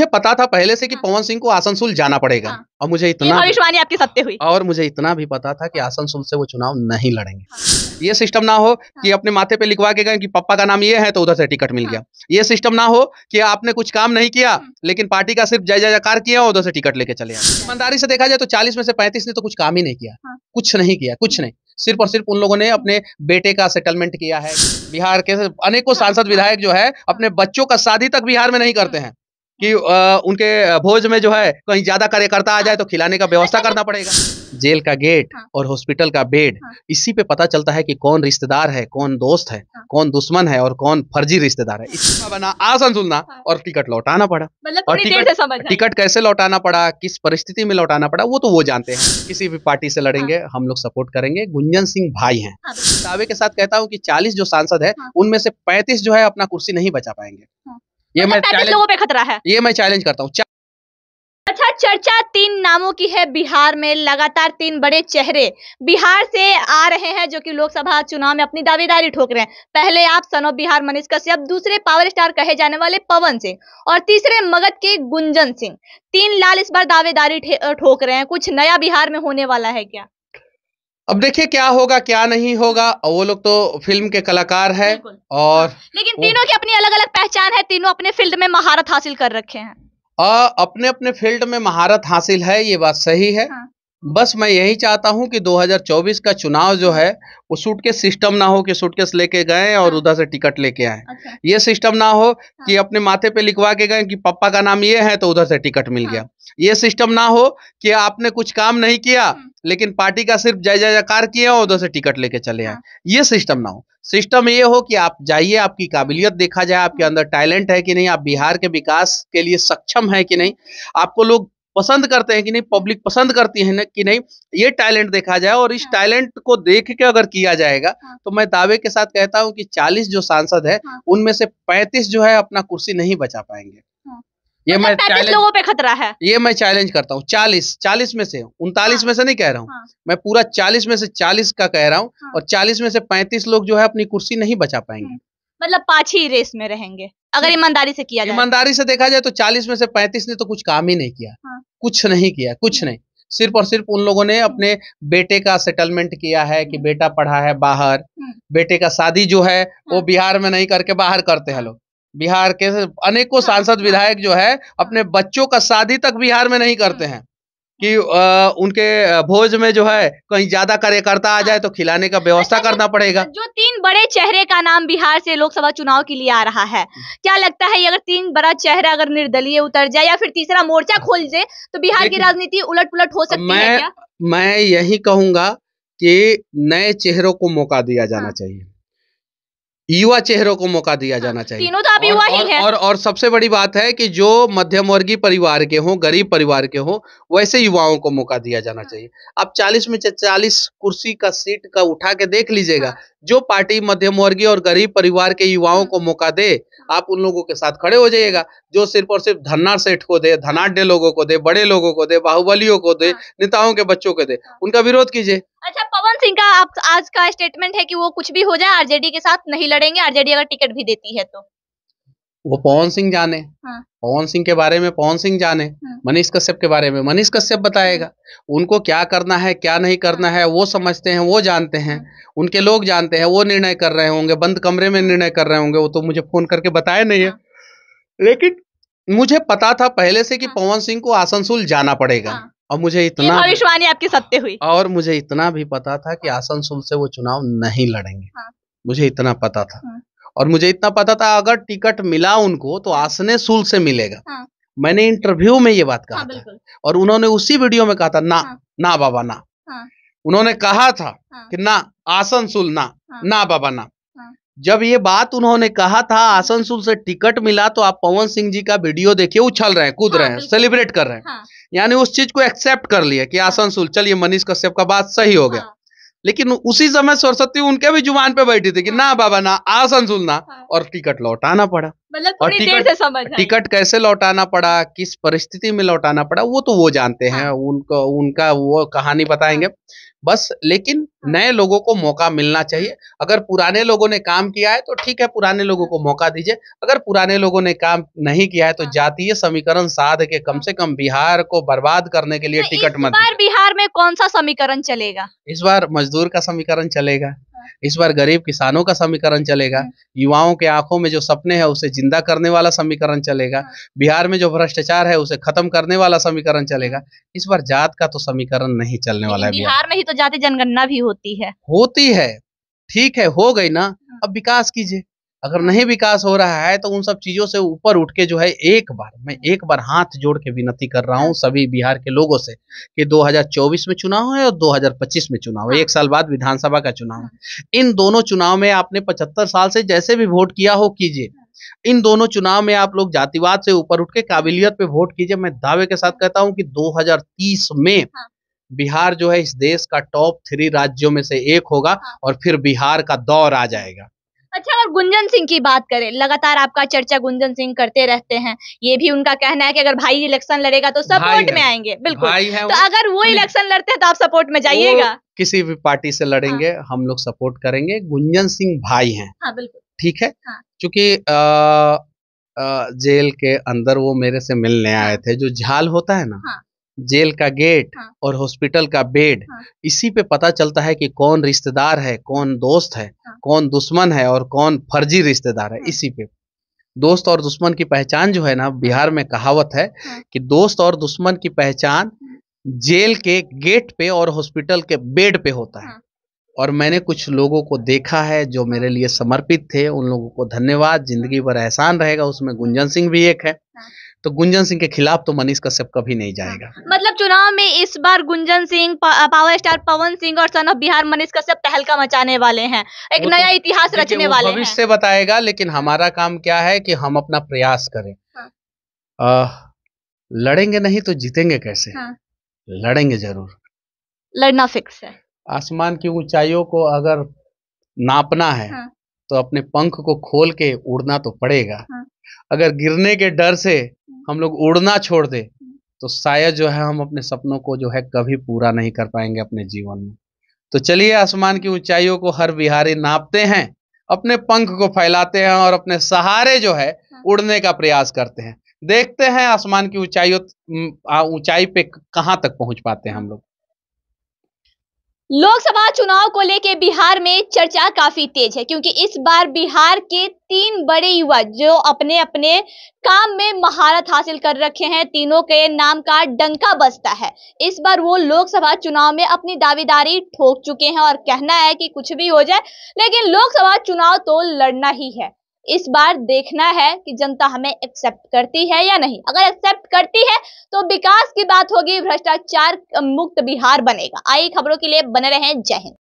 मुझे पता था पहले से कि हाँ। पवन सिंह को आसनसोल जाना पड़ेगा हाँ। और मुझे इतना भविष्यवाणी आपकी सत्य हुई और मुझे इतना भी पता था कि आसनसोल से वो चुनाव नहीं लड़ेंगे हाँ। ये सिस्टम ना हो कि हाँ। अपने माथे पे लिखवा के गए कि पापा का नाम ये है तो उधर से टिकट मिल हाँ। गया ये सिस्टम ना हो कि आपने कुछ काम नहीं किया हाँ। लेकिन पार्टी का सिर्फ जय जयकार किया उधर से टिकट लेके चले ईमानदारी से देखा जाए तो चालीस में से पैंतीस ने तो कुछ काम ही नहीं किया कुछ नहीं किया कुछ नहीं सिर्फ और सिर्फ उन लोगों ने अपने बेटे का सेटलमेंट किया है बिहार के अनेकों सांसद विधायक जो है अपने बच्चों का शादी तक बिहार में नहीं करते हैं कि उनके भोज में जो है कहीं ज्यादा कार्यकर्ता आ जाए तो खिलाने का व्यवस्था हाँ। करना पड़ेगा जेल का गेट हाँ। और हॉस्पिटल का बेड हाँ। इसी पे पता चलता है कि कौन रिश्तेदार है कौन दोस्त है हाँ। कौन दुश्मन है और कौन फर्जी रिश्तेदार है बना हाँ। आसन सुनना हाँ। और टिकट लौटाना पड़ा मतलब और टिकट टिकट कैसे लौटाना पड़ा किस परिस्थिति में लौटाना पड़ा वो तो वो जानते हैं किसी भी पार्टी से लड़ेंगे हम लोग सपोर्ट करेंगे गुंजन सिंह भाई है दावे के साथ कहता हूँ की चालीस जो सांसद है उनमें से पैंतीस जो है अपना कुर्सी नहीं बचा पाएंगे ये अच्छा, मैं चैलेंज लोगों पे खतरा है ये मैं चैलेंज करता हूँ अच्छा चर्चा तीन नामों की है बिहार में लगातार तीन बड़े चेहरे बिहार से आ रहे हैं जो कि लोकसभा चुनाव में अपनी दावेदारी ठोक रहे हैं पहले आप सन ऑफ बिहार मनीष कश्यप दूसरे पावर स्टार कहे जाने वाले पवन सिंह और तीसरे मगध के गुंजन सिंह तीन लाल इस बार दावेदारी ठोक रहे हैं कुछ नया बिहार में होने वाला है क्या अब देखिए क्या होगा क्या नहीं होगा वो लोग तो फिल्म के कलाकार हैं और हाँ, लेकिन तीनों की अपनी अलग अलग पहचान है तीनों अपने फील्ड में महारत हासिल कर रखे हैं आ, अपने अपने फील्ड में महारत हासिल है ये बात सही है हाँ। बस मैं यही चाहता हूं कि 2024 का चुनाव जो है वो सूटकेस सिस्टम ना हो कि सूटकेस लेके गए और हाँ। उधर से टिकट लेके आए अच्छा। ये सिस्टम ना हो हाँ। कि अपने माथे पे लिखवा के गए कि पप्पा का नाम ये है तो उधर से टिकट मिल गया ये सिस्टम ना हो कि आपने कुछ काम नहीं किया हम्म। लेकिन पार्टी का सिर्फ जय जय जयकार किए और उधर से टिकट लेके चले आए हाँ। ये सिस्टम ना हो सिस्टम ये हो कि आप जाइए आपकी काबिलियत देखा जाए आपके अंदर टैलेंट है कि नहीं आप बिहार के विकास के लिए सक्षम है कि नहीं आपको लोग पसंद करते हैं कि नहीं पब्लिक पसंद करती है कि नहीं ये टैलेंट देखा जाए और इस टैलेंट हाँ। को देख के अगर किया जाएगा हाँ। तो मैं दावे के साथ कहता हूँ कि 40 जो सांसद है उनमें से 35 जो है अपना कुर्सी नहीं बचा पाएंगे ये अच्छा, मैं चैलेंज लोगों पे खतरा है ये मैं चैलेंज करता हूँ चालीस चालीस में से उनतालीस हाँ, में से नहीं कह रहा हूँ हाँ, मैं पूरा चालीस में से चालीस का कह रहा हूँ हाँ, और चालीस में से पैंतीस लोग जो है अपनी कुर्सी नहीं बचा पाएंगे हम्म। मतलब पांच ही रेस में रहेंगे अगर हाँ। ईमानदारी से किया जाए ईमानदारी से देखा जाए तो चालीस में से पैंतीस ने तो कुछ काम ही नहीं किया हाँ। कुछ नहीं किया कुछ हम्म। नहीं सिर्फ और सिर्फ उन लोगों ने हम्म। अपने बेटे का सेटलमेंट किया है कि बेटा पढ़ा है बाहर बेटे का शादी जो है वो हाँ। बिहार में नहीं करके बाहर करते हैं लोग बिहार के अनेकों सांसद विधायक जो है अपने बच्चों का शादी तक बिहार में नहीं करते हैं कि आ, उनके भोज में जो है कहीं ज्यादा कार्यकर्ता आ जाए तो खिलाने का व्यवस्था अच्छा, करना पड़ेगा जो तीन बड़े चेहरे का नाम बिहार से लोकसभा चुनाव के लिए आ रहा है क्या लगता है अगर तीन बड़ा चेहरा अगर निर्दलीय उतर जाए या फिर तीसरा मोर्चा खोल जाए तो बिहार की राजनीति उलट पुलट हो सकती मैं, है क्या मैं यही कहूंगा कि नए चेहरों को मौका दिया जाना हाँ। चाहिए युवा चेहरों को मौका दिया हाँ, जाना चाहिए तीनों तो आप युवा ही हैं और, और सबसे बड़ी बात है कि जो मध्यम वर्गीय परिवार के हों गरीब परिवार के हों वैसे युवाओं को मौका दिया जाना हाँ। चाहिए अब 40 में चालीस कुर्सी का सीट का उठा के देख लीजिएगा हाँ। जो पार्टी मध्यम वर्गीय और गरीब परिवार के युवाओं को मौका दे आप उन लोगों के साथ खड़े हो जाइएगा जो सिर्फ और सिर्फ धन्ना सेठ को दे धनाढ़ लोगों को दे बड़े लोगों को दे बाहुबलियों को दे हाँ। नेताओं के बच्चों को दे हाँ। उनका विरोध कीजिए अच्छा पवन सिंह का आज का स्टेटमेंट है कि वो कुछ भी हो जाए आरजेडी के साथ नहीं लड़ेंगे आरजेडी अगर टिकट भी देती है तो वो पवन सिंह जाने हाँ। पवन सिंह के बारे में पवन सिंह जाने हाँ। मनीष कश्यप के बारे में मनीष कश्यप बताएगा उनको क्या करना है क्या नहीं करना है वो समझते हैं वो जानते हैं हाँ। उनके लोग जानते हैं वो निर्णय कर रहे होंगे बंद कमरे में निर्णय कर रहे होंगे वो तो मुझे फोन करके बताया नहीं है हाँ। लेकिन मुझे पता था पहले से कि हाँ। पवन सिंह को आसनसोल जाना पड़ेगा और मुझे इतना भविष्यवाणी आपकी सत्य हुई और मुझे इतना भी पता था कि आसनसोल से वो चुनाव नहीं लड़ेंगे मुझे इतना पता था और मुझे इतना पता था अगर टिकट मिला उनको तो आसने सुल से मिलेगा हाँ। मैंने इंटरव्यू में ये बात कहा हाँ, था और उन्होंने उसी वीडियो में कहा था ना हाँ। ना बाबा ना हाँ। उन्होंने कहा था हाँ। कि ना सुल ना हाँ। ना बाबा ना हाँ। जब ये बात उन्होंने कहा था आसनसुल से टिकट मिला तो आप पवन सिंह जी का वीडियो देखिए उछल रहे हैं कूद हाँ, रहे हैं सेलिब्रेट कर रहे हैं हाँ। यानी उस चीज को एक्सेप्ट कर लिया कि हाँ। आसनसोल चलिए मनीष कश्यप का बात सही हो गया हाँ। लेकिन उसी समय सरस्वती उनके भी जुबान पे बैठी थी कि हाँ। ना बाबा ना आसन सुनना हाँ। और टिकट लौटाना पड़ा मतलब टिकट से समझ टिकट कैसे लौटाना पड़ा किस परिस्थिति में लौटाना पड़ा वो तो वो जानते हैं हाँ। उनको उनका वो कहानी बताएंगे हाँ। बस लेकिन हाँ। नए लोगों को मौका मिलना चाहिए अगर पुराने लोगों ने काम किया है तो ठीक है पुराने लोगों को मौका दीजिए अगर पुराने लोगों ने काम नहीं किया है तो जातीय समीकरण साध के कम से कम बिहार को बर्बाद करने के लिए तो टिकट मत बिहार में कौन सा समीकरण चलेगा इस बार मजदूर का समीकरण चलेगा इस बार गरीब किसानों का समीकरण चलेगा युवाओं के आंखों में जो सपने हैं उसे जिंदा करने वाला समीकरण चलेगा बिहार में जो भ्रष्टाचार है उसे खत्म करने वाला समीकरण चलेगा इस बार जात का तो समीकरण नहीं चलने वाला है बिहार में ही तो जाति जनगणना भी होती है होती है ठीक है हो गई ना हाँ। अब विकास कीजिए अगर नहीं विकास हो रहा है तो उन सब चीजों से ऊपर उठ के जो है एक बार मैं एक बार हाथ जोड़ के विनती कर रहा हूँ सभी बिहार के लोगों से कि 2024 में चुनाव है और 2025 में चुनाव है हाँ। एक साल बाद विधानसभा का चुनाव है हाँ। इन दोनों चुनाव में आपने 75 साल से जैसे भी वोट किया हो कीजिए इन दोनों चुनाव में आप लोग जातिवाद से ऊपर उठ के काबिलियत पे वोट कीजिए मैं दावे के साथ कहता हूँ कि दो में हाँ। बिहार जो है इस देश का टॉप थ्री राज्यों में से एक होगा और फिर बिहार का दौर आ जाएगा अच्छा अगर गुंजन सिंह की बात करें लगातार आपका चर्चा गुंजन सिंह करते रहते हैं ये भी उनका कहना है कि अगर भाई इलेक्शन लड़ेगा तो सपोर्ट में आएंगे बिल्कुल तो अगर वो इलेक्शन लड़ते हैं तो आप सपोर्ट में जाइएगा किसी भी पार्टी से लड़ेंगे हाँ। हम लोग सपोर्ट करेंगे गुंजन सिंह भाई है हाँ, बिल्कुल ठीक है हाँ। जेल के अंदर वो मेरे से मिलने आए हाँ। थे जो झाल होता है ना हाँ। जेल का गेट हाँ। और हॉस्पिटल का बेड हाँ। इसी पे पता चलता है कि कौन रिश्तेदार है कौन दोस्त है कौन दुश्मन है और कौन फर्जी रिश्तेदार है हाँ। इसी पे दोस्त और दुश्मन की पहचान जो है ना बिहार में कहावत है हाँ। कि दोस्त और दुश्मन की पहचान जेल के गेट पे और हॉस्पिटल के बेड पे होता है हाँ। और मैंने कुछ लोगों को देखा है जो मेरे लिए समर्पित थे उन लोगों को धन्यवाद जिंदगी भर एहसान रहेगा उसमें गुंजन सिंह भी एक है तो गुंजन सिंह के खिलाफ तो मनीष कश्यप कभी नहीं जाएगा मतलब चुनाव में इस बार गुंजन सिंह पावर स्टार पवन सिंह और सन ऑफ बिहार मनीष कश्यप तहलका मचाने वाले हैं एक तो नया इतिहास रचने वाले हैं से बताएगा लेकिन हमारा काम क्या है कि हम अपना प्रयास करें हाँ। लड़ेंगे नहीं तो जीतेंगे कैसे हाँ। लड़ेंगे जरूर लड़ना फिक्स है आसमान की ऊंचाइयों को अगर नापना है हाँ। तो अपने पंख को खोल के उड़ना तो पड़ेगा हाँ। अगर गिरने के डर से हम लोग उड़ना छोड़ दे तो शायद जो है हम अपने सपनों को जो है कभी पूरा नहीं कर पाएंगे अपने जीवन में तो चलिए आसमान की ऊंचाइयों को हर बिहारी नापते हैं अपने पंख को फैलाते हैं और अपने सहारे जो है हाँ। उड़ने का प्रयास करते हैं देखते हैं आसमान की ऊंचाइयों ऊंचाई पे कहाँ तक पहुंच पाते हैं हम लोग लोकसभा चुनाव को लेके बिहार में चर्चा काफी तेज है क्योंकि इस बार बिहार के तीन बड़े युवा जो अपने अपने काम में महारत हासिल कर रखे हैं तीनों के नाम का डंका बसता है इस बार वो लोकसभा चुनाव में अपनी दावेदारी ठोक चुके हैं और कहना है कि कुछ भी हो जाए लेकिन लोकसभा चुनाव तो लड़ना ही है इस बार देखना है कि जनता हमें एक्सेप्ट करती है या नहीं अगर एक्सेप्ट करती है तो विकास की बात होगी भ्रष्टाचार मुक्त बिहार बनेगा आई खबरों के लिए बने रहें जय हिंद